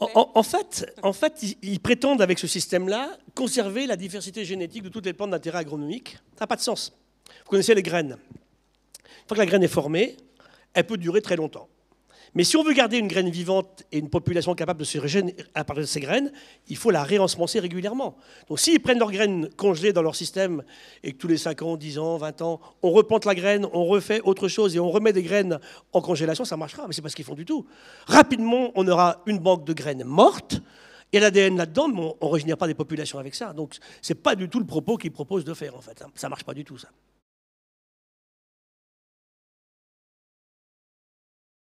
en, fait, en fait, ils, ils prétendent avec ce système-là conserver la diversité génétique de toutes les plantes d'intérêt agronomique. Ça n'a pas de sens. Vous connaissez les graines. Une fois que la graine est formée, elle peut durer très longtemps. Mais si on veut garder une graine vivante et une population capable de se régénérer à partir de ces graines, il faut la réensemencer régulièrement. Donc s'ils prennent leurs graines congelées dans leur système et que tous les 5 ans, 10 ans, 20 ans, on replante la graine, on refait autre chose et on remet des graines en congélation, ça marchera, mais c'est pas ce qu'ils font du tout. Rapidement, on aura une banque de graines mortes. et l'ADN là-dedans, mais on ne régénère pas des populations avec ça. Donc, ce n'est pas du tout le propos qu'ils proposent de faire, en fait. Hein. Ça ne marche pas du tout, ça.